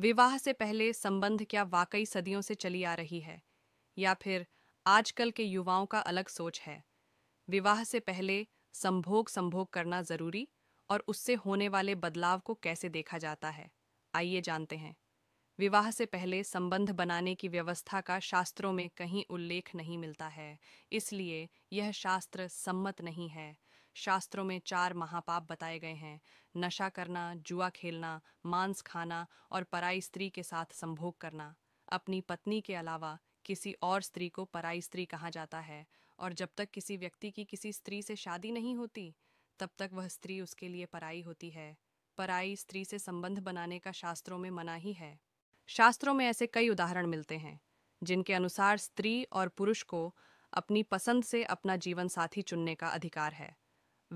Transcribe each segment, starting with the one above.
विवाह से पहले संबंध क्या वाकई सदियों से चली आ रही है या फिर आजकल के युवाओं का अलग सोच है विवाह से पहले संभोग संभोग करना जरूरी और उससे होने वाले बदलाव को कैसे देखा जाता है आइए जानते हैं विवाह से पहले संबंध बनाने की व्यवस्था का शास्त्रों में कहीं उल्लेख नहीं मिलता है इसलिए यह शास्त्र सम्मत नहीं है शास्त्रों में चार महापाप बताए गए हैं नशा करना जुआ खेलना मांस खाना और पराई स्त्री के साथ संभोग करना अपनी पत्नी के अलावा किसी और स्त्री को पराई स्त्री कहा जाता है और जब तक किसी व्यक्ति की किसी स्त्री से शादी नहीं होती तब तक वह स्त्री उसके लिए पराई होती है पराई स्त्री से संबंध बनाने का शास्त्रों में मना ही है शास्त्रों में ऐसे कई उदाहरण मिलते हैं जिनके अनुसार स्त्री और पुरुष को अपनी पसंद से अपना जीवन साथी चुनने का अधिकार है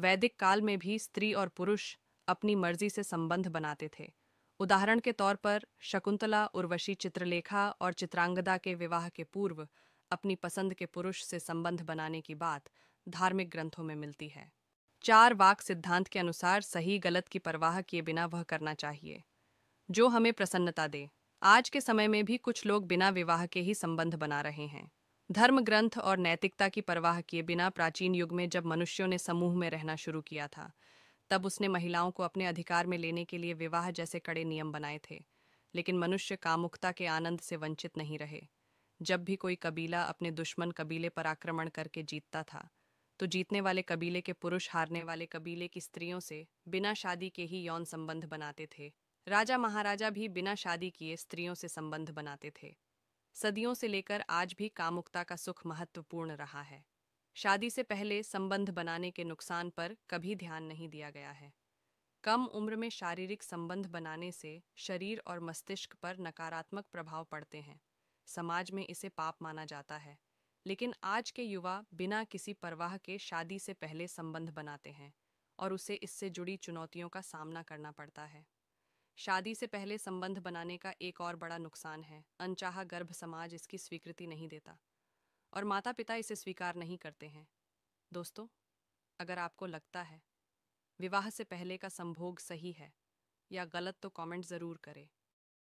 वैदिक काल में भी स्त्री और पुरुष अपनी मर्जी से संबंध बनाते थे उदाहरण के तौर पर शकुंतला उर्वशी चित्रलेखा और चित्रांगदा के विवाह के पूर्व अपनी पसंद के पुरुष से संबंध बनाने की बात धार्मिक ग्रंथों में मिलती है चार वाक सिद्धांत के अनुसार सही गलत की परवाह किए बिना वह करना चाहिए जो हमें प्रसन्नता दे आज के समय में भी कुछ लोग बिना विवाह के ही संबंध बना रहे हैं धर्म ग्रंथ और नैतिकता की परवाह किए बिना प्राचीन युग में जब मनुष्यों ने समूह में रहना शुरू किया था तब उसने महिलाओं को अपने अधिकार में लेने के लिए विवाह जैसे कड़े नियम बनाए थे लेकिन मनुष्य कामुकता के आनंद से वंचित नहीं रहे जब भी कोई कबीला अपने दुश्मन कबीले पर आक्रमण करके जीतता था तो जीतने वाले कबीले के पुरुष हारने वाले कबीले की स्त्रियों से बिना शादी के ही यौन संबंध बनाते थे राजा महाराजा भी बिना शादी किए स्त्रियों से संबंध बनाते थे सदियों से लेकर आज भी कामुकता का सुख महत्वपूर्ण रहा है शादी से पहले संबंध बनाने के नुकसान पर कभी ध्यान नहीं दिया गया है कम उम्र में शारीरिक संबंध बनाने से शरीर और मस्तिष्क पर नकारात्मक प्रभाव पड़ते हैं समाज में इसे पाप माना जाता है लेकिन आज के युवा बिना किसी परवाह के शादी से पहले संबंध बनाते हैं और उसे इससे जुड़ी चुनौतियों का सामना करना पड़ता है शादी से पहले संबंध बनाने का एक और बड़ा नुकसान है अनचाहा गर्भ समाज इसकी स्वीकृति नहीं देता और माता पिता इसे स्वीकार नहीं करते हैं दोस्तों अगर आपको लगता है विवाह से पहले का संभोग सही है या गलत तो कमेंट ज़रूर करें